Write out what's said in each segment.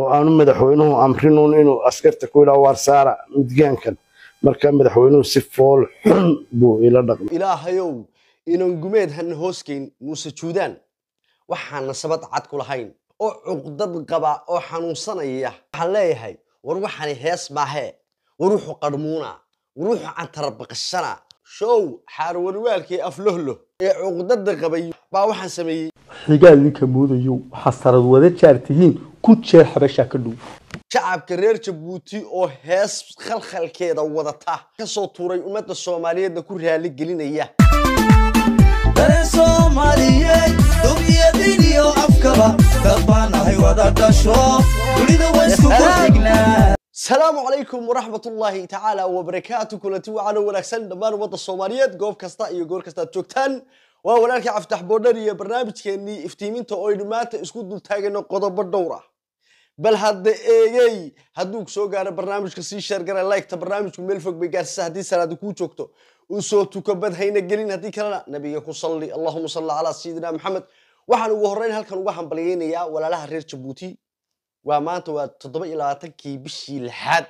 oo aanu madaxweynuhu amrinuun inuu askarta ku ilaa waarsaara midgaankan markaa madaxweynuhu si fool xun buu ila dhaqmay ilaahayow inan gumeed hana hooskeyn muuse juudaan waxaan nasabad cad ku lahayn oo cuqdad qaba oo xanuunsanaya waxaan leeyahay war waxani hees maahee waruuxu qarmuuna waruuxu cantarabaqashana show xaarwarwaalkii aflohlo ee cuqdada qabay baa waxaan sameeyey xigaa idinka muudayo waxaa sarad wada jaartihiin ku jeer xabashaa ka dhow shacabka reer jabuuti oo hees khalkhalkeeda wadata kasoo tuuray ummadda soomaaliyeedna ku raali gelinaya salaamu calaykum waraxmat ullaahi tacaala wabarakaatu kulanti wacalo wanaagsan dhammaan ummadda soomaaliyeed goob kasta iyo goor kasta ad joogtaan waa walaalkii caftax iyo barnaamijkeennii iftiiminta ooynu maanta isku dultaagano qodobo dhowr ah bal hadda eegey hadduu ku soo gaaro barnaamijka sii sheergara liketa barnaamijku meel fog bay gaarsiisa haddii salaada kuu joogto usoo soo tukabad hayna gelin haddii kalena nabiga ku salli allahuma salli calaa sayidina maxamed waxaan ugu horreyn halkan uga hambalyeynayaa walaalaha reer jabuuti waa maanta waa toddoba iyo labaatankii bishii lixaad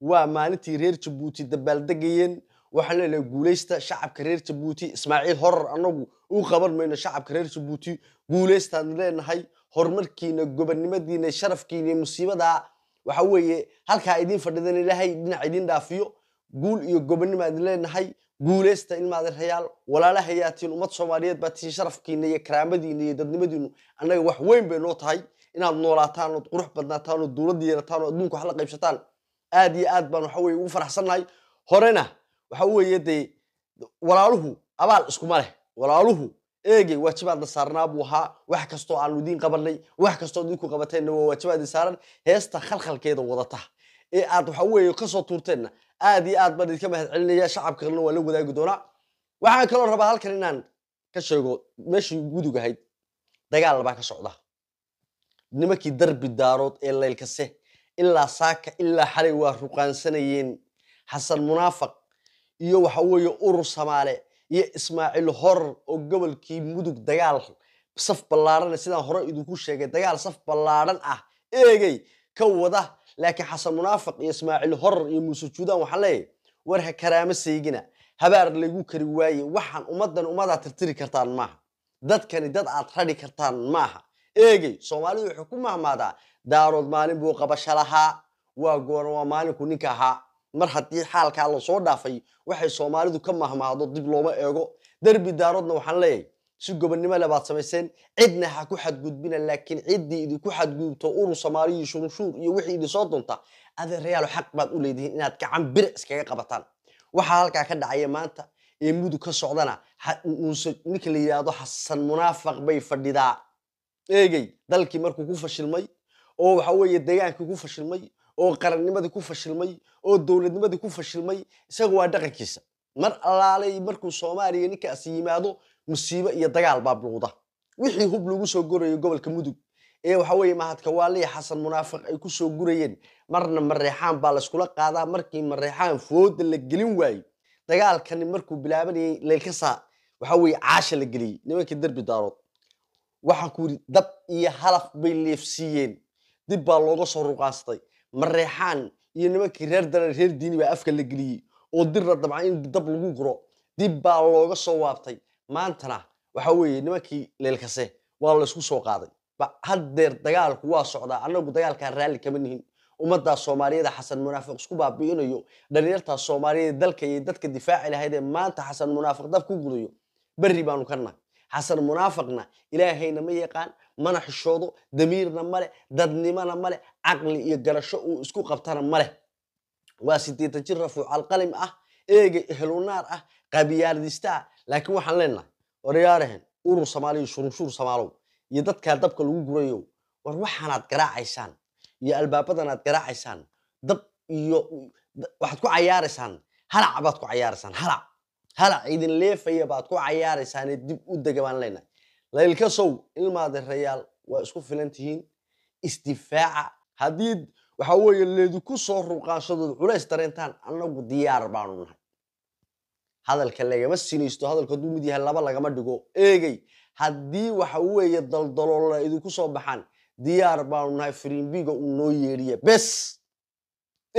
waa maalintii reer jabuuti dabaaldegayeen waxaan leenahay guulaysta shacabka reer jabuuti ismaaciil horar annagu u qaban mayno shacabka reer jabuuti guuleystaan leenahay horumarkiina gobanimadiina sharafkiina musiibada waxa weeye halkaa idiin fadhidan ilaahay dhinac idiin dhaafiyo guul iyo gobonnimaad leenahay guuleysta ilmaadirayaal walaalahayaatiin ummad soomaaliyeed baa tiin sharafkiina iyo karaamadiina iyo dadnimadiinu annaga wax weyn bay noo tahay inaad noolaataan ood qurux badnaataan ood duulad yeelataan oo adduunka wax la qaybsataan aad iyo aad baan waxa weye ugu faraxsannahay horena waxa weeye dee walaaluhu abaal iskuma leh walaaluhu eegay waajibaadna saarnaabuu ahaa wax kastoo aanu idiin qabanay wax kastoo idinku qabateenna waa waajibaadi saaran heesta khalkhalkeeda wadata ee aad waxa weye kasoo tuurteenna aad iyo aad baan idinka mahad celinaya shacabka kalena waan la wadaagi doonaa waxaan kaloo rabaa halkan inaan ka sheego meeshii gudugahayd dagaal baa ka socda nimankii darbi daarood ee laylkase ilaa saaka ilaa xalay waa ruqaansanayeen xasan munaafaq iyo waxa weeye urur samaale iyo ismaaciil hor oo gobolkii mudug dagaal saf ballaarhan sidaan hore idinku sheegay dagaal saf ballaarhan ah eegey ka wada laakiin xasan munaafiq iyo ismaaciil hor iyo muuse juudaan waxaan leeyahy war ha karaamo seegina habaar laygu kari waaye waxaan ummaddan ummadad tirtiri kartaan maaha dadkani dad aad radhi kartaan maaha eegey soomaalidu waxay ku mahmaadaa daarood maalin buu qabasho lahaa waa goona waa maalinku ninka ahaa mar haddii xaalkaa lasoo dhaafay waxay soomaalidu ka mahmaado dib looma eego derbi daaroodna waxaan leeyahay si gobonnimo le baad samayseen cidna ha ku xadgudbina laakiin ciddii idinku xadgudubto urur soomaaliyo shurunshuur iyo wixii idin soo doonta adee xaq baad u leedihiin inaad gacan bir iskaga qabataan waxaa halkaa ka dhacaya maanta ee mudu ka socdana ninka la yidhaahdo xasan munaafaq bay fadhidaa eegey dalkii markuu ku fashilmay oo waxa weeye degaankii ku fashilmay oo qarannimadii ku fashilmay oo dowladnimadii ku fashilmay isaga waa dhaqankiisa mar alaalay markuu soomaaliya ninkaas yimaado musiibo iyo dagaal baa bilowda wixii hub lagu soo gurayo gobolka mudug ee waxa mahadka waaliya xasan munaafiq ay ku soo gurayeen marna mareexaan baa layskula qaadaa markii mareexaan fooda la gelin waaye dagaalkani markuu bilaabanayay leelkasaa waxa weye caasha la geliyey nimankii derbi daarood waxaa ku yidhi dab iyo halaf bay leefsiiyeen dib baa looga soo ruqaastay mareexaan iyo nimankii reer dara reer diini baa afka la geliyey oo dirra dabcan in dab lagu guro dib baa looga soo waabtay maantana waxa weeye nimankii leelkase waa laysku soo qaaday haddeer dagaalku waa socdaa annagu dagaalkaa raalli kama nihin ummaddaa soomaaliyeeda xasan munaafiq isku baabi'inayo dhalinyartaa soomaaliyeed dalka iyo dadka difaaci lahayd ee maanta xasan munaafiq dab ku gudayo berri baanu ka nahay xasan munaafaqna ilaahayna ma yaqaan mana xishoodo damiirna maleh dadnimana maleh caqli iyo garasho uu isku qabtana maleh waa sideetan jir rafuuc alqalim ah eega ehlunaar ah qabiyaardistaa laakiin waxaan leenahay waryaarahan urur soomaaliyo shurunshuur soomaalow iyo dadkaa dabka lagu gurayo war waxaanaad garaacaysaan iyo albaabadanaad garaacaysaan dab iyo waxaad ku cayaaraysaan halac baad ku cayaaraysaan halac hala idin leefaya baad ku cayaaraysaane dib u dega baan leenahay laylkasow ilmaadareyaal waa isku filan tihiin isdifaaca haddii waxa weeye leedu ku soo ruqaashadood culays dareentaan annagu diyaar baanu nahay hadalka lagama sinaysto hadalka hadduu mid yahay laba lagama dhigo eegay haddii waxa weeye daldaloolla idinku soo baxaan diyaar baanu nahay frimbiga uu noo yeedhiya bes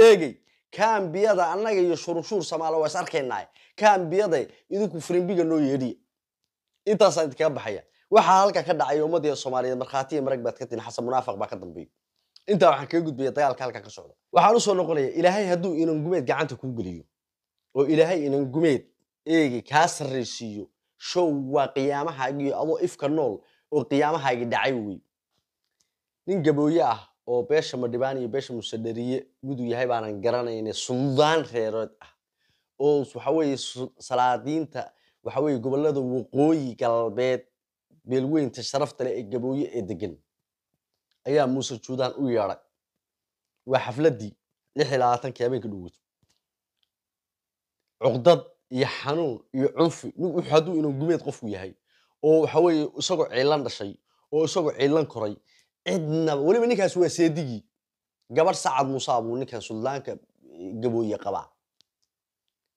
eegey ka ambiyada annaga iyo shurushuur samaala waa is arkaynaa ka idinku firimbiga noo yeedhiya intaasaan idinkaga baxaya waxaa halka ka dhacay ummadiya soomaaliyeed markhaati iyo marag baad ka tihin xasan munaafiq baa ka dambeeya intaa waxaan kaga gudbaya dagaalka halka ka socda waxaan usoo noqonaya ilaahay hadduu inangumeed gacanta kuu geliyo oo ilaahay inangumeed eegi kaa sarraysiiyo show waa qiyaamahaagii adoo ifka nool oo qiyaamahaagii dhacay wey nin gabooye ah oo beesha madhibaan iyo beesha musadhariye miduu yahay baanan garanayne suldaan reereed ah oo waxaweye salaadiinta waxaweye gobollada waqooyi galbeed beelweynta sharafta leh ee gabooye ee degan ayaa muuse juudaan u yeedhay waa xafladdii lix iyo labaatanka habeenka dhoweyto cuqdad iyo xanuun iyo cunfi nin hadduu inuu gumeed qofku yahay oo waxaweye isagoo ciilan dhashay oo isagoo ciilan koray cidnaba weliba ninkaas waa seedigii gabadh sacad musaa buu ninkan suldaanka gabooye qabaa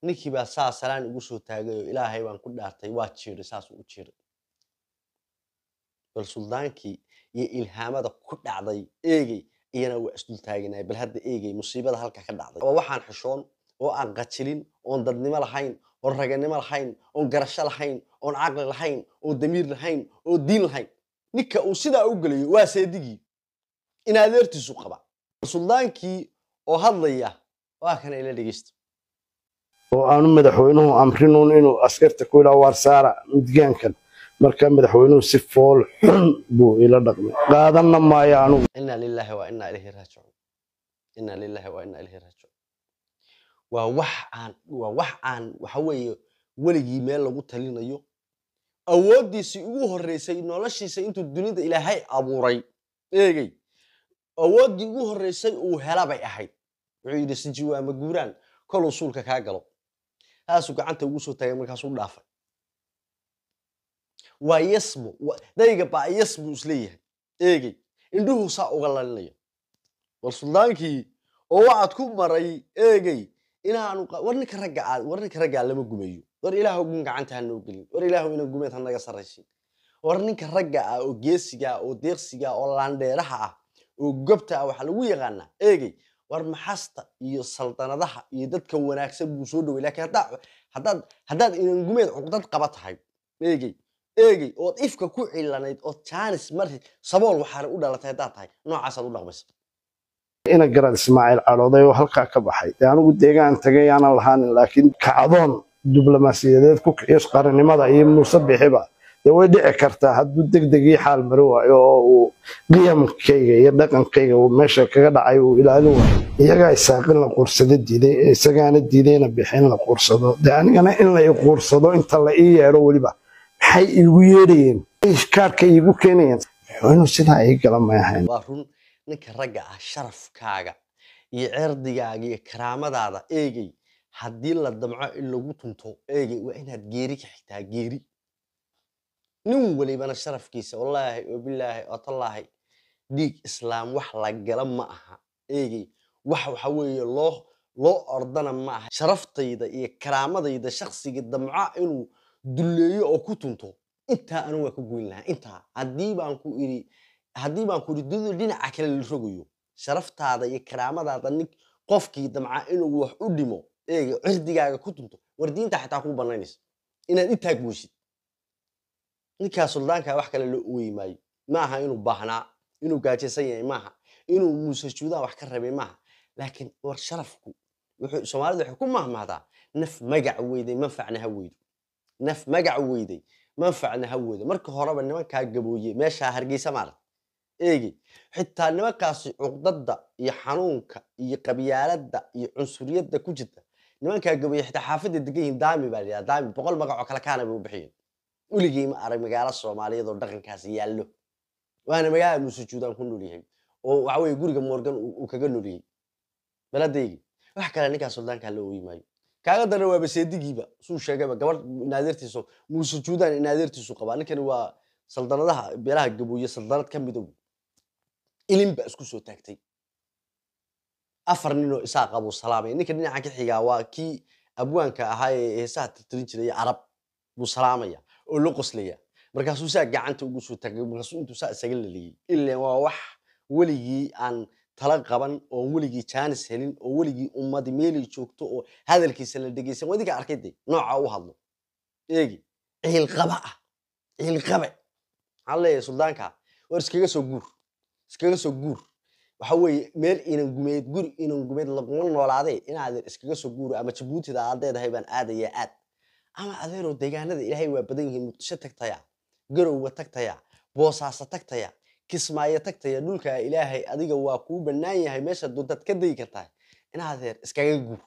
ninkii baa saa salaan igu soo taagay oo ilaahay baan ku dhaartay waa jiiray saasuu u jiiray bal suldaankii iyo ilhaamada ku dhacday eegey iyana waa isdul taaginaay bal hadda eegay musiibada halka ka dhacday oo waxaan xishoon oo aan qajilin oon dadnimo lahayn oon raganimo lahayn oon garasho lahayn oon caqli lahayn oon damiir lahayn oo diin lahayn ninka uu sidaa u gelayo waa seedigii in adeertiisu qaba suldaankii oo hadlaya waa kana ila dhegeysta oo aanu madaxweynuhu amrinun inuu askarta ku yidhaha waarsaara midgaankan markaa madaxweynuhu si fool xun buu ila dhaqmay qaadanna maayo anugu inaa lilaahi waa inaa ilahi raajicuun inaa lilaahi waa inaa ilahi raajicuun waa wax aan waa wax aan waxa weeye weligii meel lagu talinayo awooddiisii ugu horreysay noloshiisa intuu dunida ilaahay abuuray eegey awooddii ugu horreysay uu hela bay ahayd wuxuu yidhi sijiwaama guuraan koluu suulka kaa galo taasuu gacanta ugu soo tagay markaasuu dhaafay waa yasmo dayga baa yas buu isleeyahay eegey indhuhu saa uga lalinayo war suldaankii oo waxaad ku maray eegey inaanu war ninka ragga lama gumayo war ilaahu gun gacanta hanoo gelin war ilaahu inuu gumeed hanaga saraysin war ninka ragga ah oo geesiga ah, oo deeqsiga ah, oo laandheeraha ah oo gobta ah waxaa lagu yaqaanaa eegey war maxasta iyo saldanadaha iyo dadka wanaagsan buu soo dhowey laakiin haddaad haddaad inan gumeed cuqdad qaba tahay eegey eegey ood ifka ku cilanayd oo jaanis mar sabool waxaana u dhalatay haddaad tahay noocaasaad u dhaqmaysa ina garad ismaaciil calooday halkaa ka baxay dee anigu deegaan tagay aanan lahaanin laakiin kacdoon diblomaasiyadeed ku kiciyo qarannimada iyo muuse bixiba dee way dhici kartaa hadduu deg deg xaal mari waayo oo uu qiyamkayga iyo dhaqankayga uu meesha kaga dhacay uu ilaalin waayo iyagaa isaaqin la quursada diiday isagaana diidayna bixin la quursado dee anigana in la i inta la ii yeedho weliba maxay iigu yeedhayeen kaarhkay iigu keenayeen inuu sidaa ii gala may ahayn ninka ragga ah sharafkaaga iyo cerdigaaga iyo karaamadaada eegay haddii la damco in lagu tunto eegay waa inaad geeri ka xigtaa geeri nin welibana sharafkiisa wallaahi wabilaahi otallaahi dhiig islaam wax la gala ma aha eegay wax waxa weeye loo loo ordana ma aha sharaftayda iyo karaamadayda shaqsiga damco inuu duleeyo oo ku tunto intaa anu waa ka goyn lahaa intaa haddii baan ku iri haddii baan kuri dudu dhinaca kale la rogayo sharaftaada iyo karaamadaada nin qofkii damca inuu wax u dhimo eega cirdigaaga ku dunto war diinta xataa kuu bannaynaysa inaad intaa goosid ninkaa suldaankaa wax kale loo ooyi maayo maaha inuu baahnaa inuu gaajaysan yahay maaha inuu muuse wax ka rabay maaha laakiin war sharafku soomaalidu waxay ku mahmahdaa naf magac weyday manfacna ha weydo naf magac weyday manfacna ha weydo marka horeba nimankaa gabooye meeshaa hargeysa maarat eegi xitaa nimankaasi cuqdadda iyo xanuunka iyo qabyaaladda iyo cunsuriyadda ku jirta nimankaa gabeeye xitaa xaafadda degan yihiin daami baa layidhaha daami boqol magacoo kale kaana bay u bixiyeen weligii ma arag magaalo soomaaliyadoo dhaqankaasi yaallo waana magaalada nuusujuudaan ku noolyahay oo waxaweye guriga moorgan uu kaga noolyahay baladaygi wax kale ninkaas suldaankaa loo oyi kaaga darna waa baseedigiiba suu sheegayba gabadh naadirtiisu muusujuudaan naadirtiisu qabaa ninkani waa saldanadaha beelaha gabooye saldanad ka midow ilin baa isku soo taagtay afar ninoo isaa qabuu salaamay eh, ninka dhinaca ka xigaa waa kii abwaanka ahaa ee heesaha tirtirin jiray carab buu salaamaya oo la qoslaya markaasuu saa gacanta ugu soo taagay markaasuu intuu saa isaga laliyey ileen waa wax weligii aan tala qaban oo weligii jaanis helin oo weligii ummadi meelay joogto oo hadalkiisa la dhegeysan waa idinka arkayde nooca u hadlo eegi ciilqaba ah ciilqabe waxaan leeyahay suldaanka war iskaga soo guur iskaga soo guur waxa weye meel inan gumeyd guri inan gumeyd laguma noolaadee inaadan iskaga soo guuro ama jabuutida aad leedahay baan aadaya aad ama adeeroo deegaanada ilaahay waa badan yihiin muqdisho tagtaya garowga tagtaya boosaaso tagtaya kismaayo tagtaya dhulka ah ilaahay adiga waa kuu bannaan yahay meesha duntaad ka dayi kartahay inaadeer iskaga guur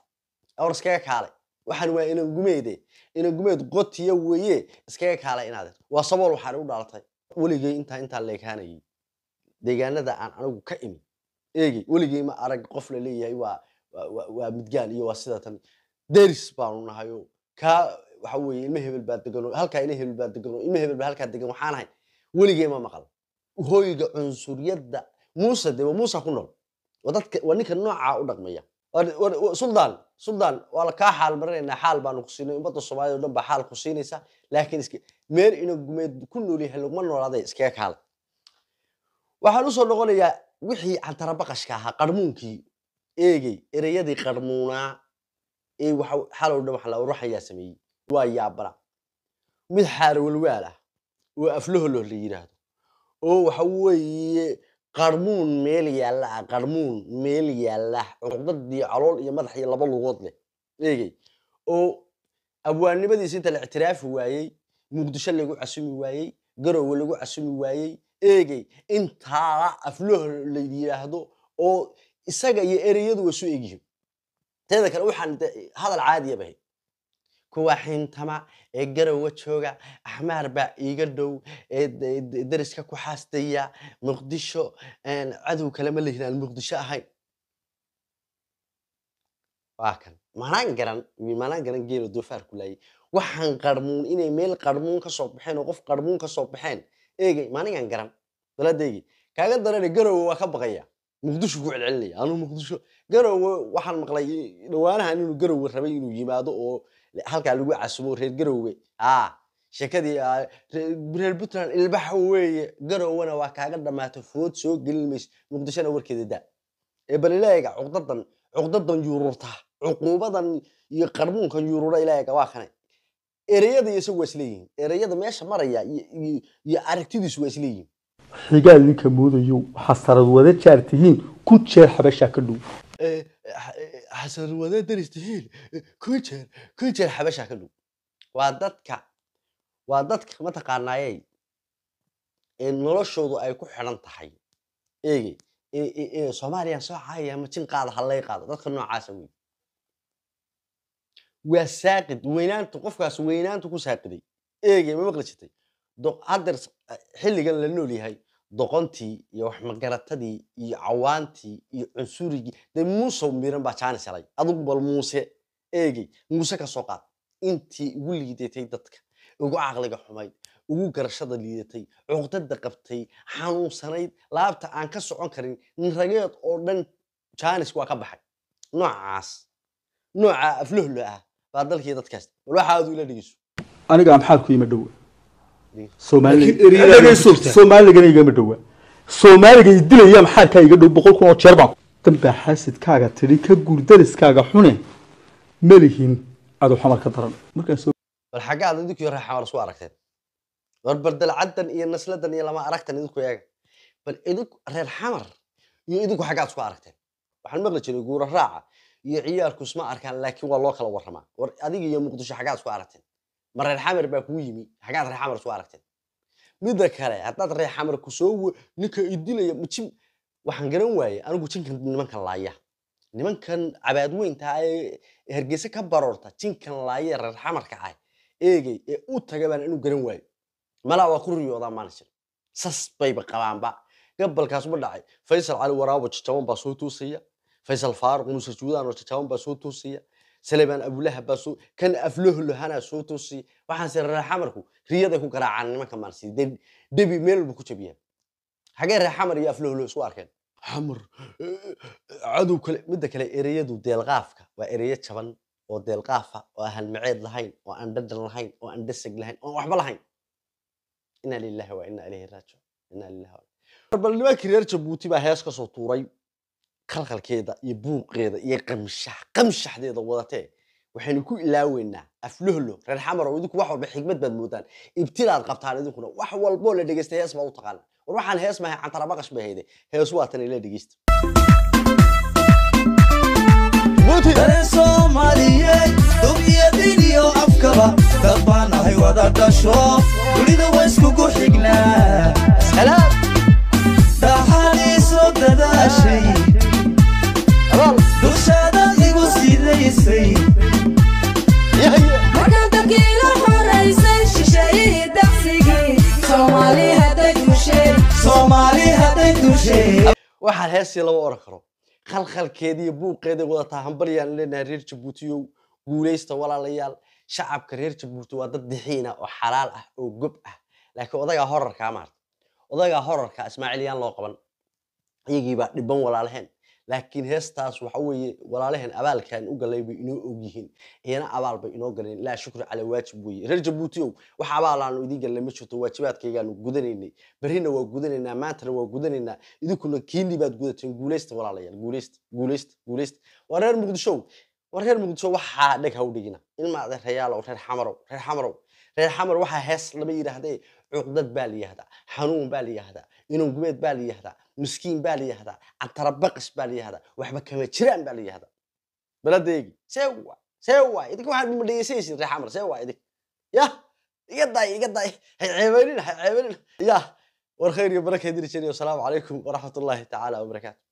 or iskaga kaalay waxaan waa inan gumeede inan gumeyd qotiya weeye iskaga kaalay inaadeer waa sabool waxaan u dhaalatay weligay intaa intaa leekaanayay deegaanada aan anigu ka imin eegey weligey ma arag qof la leeyahay waa midgaal iyo waa sida deris baanu nahayo kaa waxa weye ilma hebel baa degano halkaa ilma hebel baa degano ilma hebel baa halkaa degan waxaan ahay ma maqal hoyga cunsuriyadda muuse de waa muuse ku nool dadka waa ninka nooca u dhaqmaya suldaan suldaan waa kaa xaal marinaynaa xaal baanu ku siinay ummadda soomaaliyad o dhan baa xaal ku siinaysa laakiin meel ina gumeed ku noolyahay laguma noolaada iskaga kaala waxaan usoo noqonayaa wixii cantarabaqashka ahaa qarmuunkii eegey ereyadii qarmuunaa ee xalow dhan wax sameeyey waa yaabana mid xaarwalwaal ah oo afloholoh la yidhaahdo oo waxa weeye qarmuun meel yaalla ah, qarmuun meel yaallah ah, cuqdad iyo calool iyo madax iyo laba lugood leh eegey oo abwaannimadiis inta la ictiraafi waayey muqdisho lagu casumi waayey garowe lagu casumi waayey eegay intaada aflaho la yidhaahdo oo isaga iyo ereyadu wasu egyihin teeda kale waxaan hadal caadiya ah bahay kuwa xintama ee garowa jooga axmaar baa iiga dhow deriska ku xaastaya muqdisho cadow kalema la yidhahdo muqdisho ahayn waa kan manaan garan manaan garan geela doofaarku laayay waxaan qarmuun inay meel qarmuun ka soo baxeen oo qof qarmuun ka soo baxeen eegay maalingaan garan dalaadeygi kaaga darane garowe waa ka baqaya muqdisho ku celcelinaya anuu muqdisho garowe waxaan maqlay dhawaanahan inuu garowe rabay inuu yimaado oo halkaa lagu casubo reer garowe ah sheekadii reer puntland ilbax weeye garowena waa kaaga dhammaato food soo gelin mays muqdishona warkeeda da ee bal ilaahiga cuqdadan cuqdadan yuururta cuquubadan iyo qarmuunkan yuurura ilaahiga waa kane ereyada iyo isagu waa isleeyihin ereyada meesha maraya iyo aragtidiisu waa isleeyihin xigaa idinka moodayo xasarad wada jaar ku jeer xabashaa ka dhow xasarad eh, eh, eh, wada daris ku jeer ku jeer xabashaa ka dhow waa dadka waa dadka mataqaanaayey ee noloshoodu ay ku xidhan tahay eege e, e, soomaaliya soo caayaya ma jin qaada ha qaado dadka noocaasa ah wey waa saaqid weynaanta qofkaas weynaanta ku saaqiday eegay ma maqli jirtay haddeer xilligan la nool yahay doqontii iyo waxmagaratadii iyo cawaantii iyo cunsurigii dee muusow miran baa jaanis helay adugu bal muuse eegey muuse ka soo qaad intii ugu liidatay dadka ugu caqliga xumayd ugu garashada liidatay cuqdada qabtay xanuunsanayd laabta aan ka socon karin ninrageed oo dhan jaanis waa ka baxay noocaas nooca aflohlo ah baa dalkii dadkaas bal waxa ku ima dhowa soomaaliligana dhowa soomaaliga dilaya amxaadkaa iga dhow boqol kun oo jeer baan danbaa xaasidkaaga tidhi ka guurdariskaaga xune melihin aduu xamar ka daran markaasbal xagga aad idinku xamar isku aragteen war bal iyo nasladan iyo lama aragtan idinku eega bal idinku reer xamar iyo idinku xagga isku aragteen waxaan maqli jiray guura raaca iyo ciyaalku isma arkaan laakiin waa loo kala waramaa war adiga iyo muqdisho xaggaad isku aragteen ma reer xamar baa kuu yimi xaggaad reer xamar isku aragteen midda kale haddaad reer xamar ku soo ninka idilaya mujim waxaan garan waaye anigu jinkan nimankan laaya nimankan cabaadweynta ee hergeyse ka baroorta jinkan laaya reer xamarka ah eegay ee u taga baan inuu garan waayo malaa waa ku riyoodaa maalinjir sas bayba qabaanba gabalkaas uma dhacay faysal cali waraabo jajaban baa soo toosaya faysal faaruq muuse juudaan oo jajaaban baa soo toosiya salemaan abulahab baa soo kan aflohlohana soo toosiya waxaanse reexamarku riyaday ku garaacaan nimanka maalsii debi meel walba ku jabiyaan hagee reexamar iyo aflohlo isku arkeen xamar cadow kale midda kale ereyadu deelqaafka waa ereyo jaban oo deelqaafa oo ahalmaceed lahayn oo aan dhadhan lahayn oo aan dhasag lahayn oo waxba lahayn inaa lilahi wa inaa ilayhi raajicuun inaa lilahi bal nimankii reer jabuuti baa hees ka soo tuuray khalkhalkeeda iyo buuqeeda iyo qamshax qamshaxdeeda wadatee waxaynu ku ilaaweynaa aflohlo reer xamar oo idinku wax walba xigmad baad moodaan ibtilaad qabtaan idinkuna wax walboo la dhegeystay hees baa u taqaana war waxaan hees mahay cantarabaqash ba hayde hees waa tan ila dhegeysta waxaan heestii lama oran karo khalkhalkeediiyo buuqeeday wadataa hambaryaan leenahay reer jabuutiyow guulaysta walaalayaal shacabka reer jabuuti waa dad dixiina oo xalaal ah oo gob ah laakiin odagaa horarkaa maarta odagaa horarka ismaaciil yaan loo qaban iyagii baa dhiban walaalaheen laakiin heestaas waxa weeye walaalaheen abaalkan u galay bay inoo ogyihiin iyana abaal bay inoo galeen ilaa shukri calaa waajib weeye reer jabuutiyow wax abaalaanu idin galnay ma jirto waajibaadkaygaanu gudanaynay berina waa gudanaynaa maantana waa gudanaynaa idinkuna kiinii baad gudateen guuleysta walaalayaal guulaysta guulaysta guulaysta waa reer muqdishow waa reer muqdisho waxaa dheg hawdhigina ilmaade reyaalow reer xamarow reer xamarow reer xamar waxaa hees lama yidhaahdee cuqdad baa la yihahdaa xanuun baa la yihahdaa inuun gubeed baa la yihahdaa miskiin baa la yihahdaa cantarabaqis baa la yihahdaa waxba kama jiraan baa la yihahdaa baladeegi see waa see waa idinka waxaad ma dhegeysanaysin reex amar see waa idink yah iga daay iga daay hay ceebeelina hay ceebeelina yah war khayr iyo baraka idin asalaamu calaykum waraxmat tacaala wabarakaatu